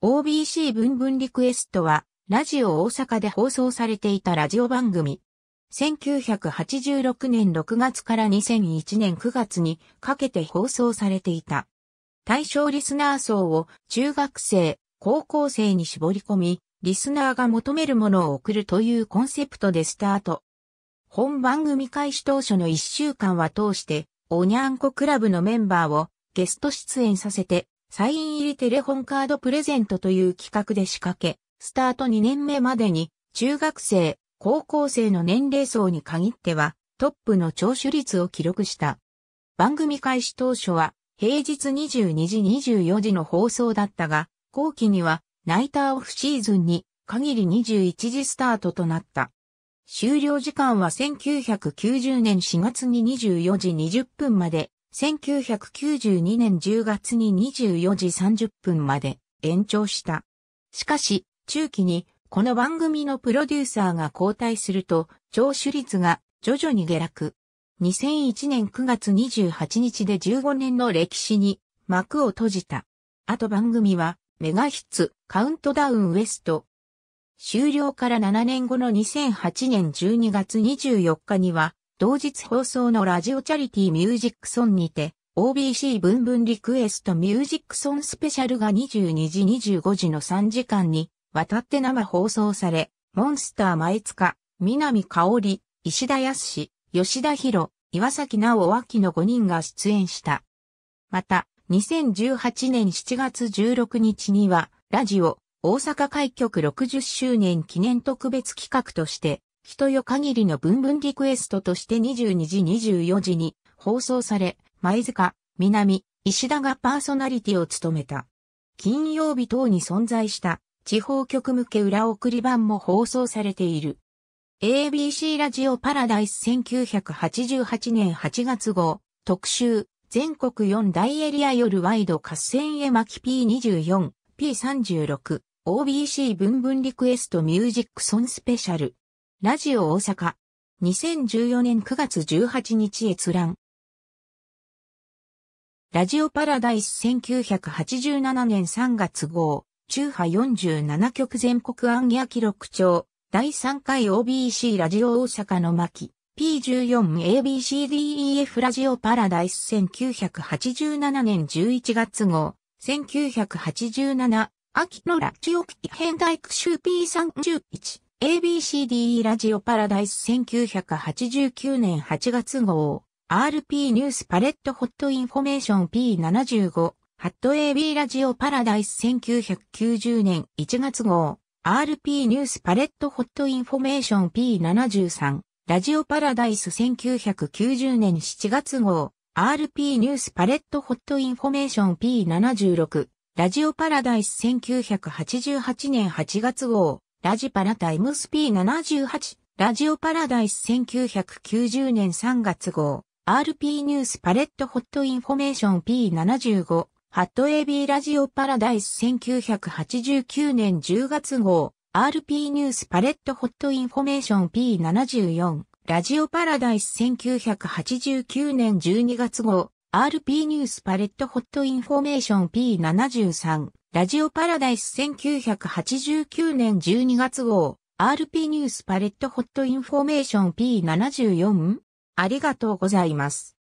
OBC 文文リクエストは、ラジオ大阪で放送されていたラジオ番組。1986年6月から2001年9月にかけて放送されていた。対象リスナー層を中学生、高校生に絞り込み、リスナーが求めるものを送るというコンセプトでスタート。本番組開始当初の1週間は通して、おにゃんこクラブのメンバーをゲスト出演させてサイン入りテレホンカードプレゼントという企画で仕掛け、スタート2年目までに、中学生、高校生の年齢層に限っては、トップの聴取率を記録した。番組開始当初は、平日22時24時の放送だったが、後期には、ナイターオフシーズンに、限り21時スタートとなった。終了時間は1990年4月に24時20分まで1992年10月に24時30分まで延長した。しかし、中期にこの番組のプロデューサーが交代すると、聴取率が徐々に下落。2001年9月28日で15年の歴史に幕を閉じた。あと番組はメガヒッツカウントダウンウエスト。終了から7年後の2008年12月24日には同日放送のラジオチャリティミュージックソンにて、OBC 文ンリクエストミュージックソンスペシャルが22時25時の3時間に、渡って生放送され、モンスター前塚、南香織、石田康吉田博、岩崎直脇の5人が出演した。また、2018年7月16日には、ラジオ、大阪開局60周年記念特別企画として、人よ限りの文文リクエストとして22時24時に放送され、前塚、南、石田がパーソナリティを務めた。金曜日等に存在した地方局向け裏送り版も放送されている。ABC ラジオパラダイス1988年8月号特集全国4大エリア夜ワイド合戦へ巻き P24、P36、OBC 文文リクエストミュージックソンスペシャル。ラジオ大阪。2014年9月18日閲覧。ラジオパラダイス1987年3月号。中波47局全国暗夜記録帳。第3回 OBC ラジオ大阪の巻。P14ABCDEF ラジオパラダイス1987年11月号。1987秋のラジオ機編大区集 P31。ABCDE ラジオパラダイス1989年8月号 RP ニュースパレットホットインフォメーション P75 ハット AB ラジオパラダイス1990年1月号 RP ニュースパレットホットインフォメーション P73 ラジオパラダイス1990年7月号 RP ニュースパレットホットインフォメーション P76 ラジオパラダイス1988年8月号ラジパラタイムス P78、ラジオパラダイス1990年3月号、RP ニュースパレットホットインフォメーション P75、ハット AB ラジオパラダイス1989年10月号、RP ニュースパレットホットインフォメーション P74、ラジオパラダイス1989年12月号、RP ニュースパレットホットインフォメーション P73、ラジオパラダイス1989年12月号、RP ニュースパレットホットインフォメーション P74? ありがとうございます。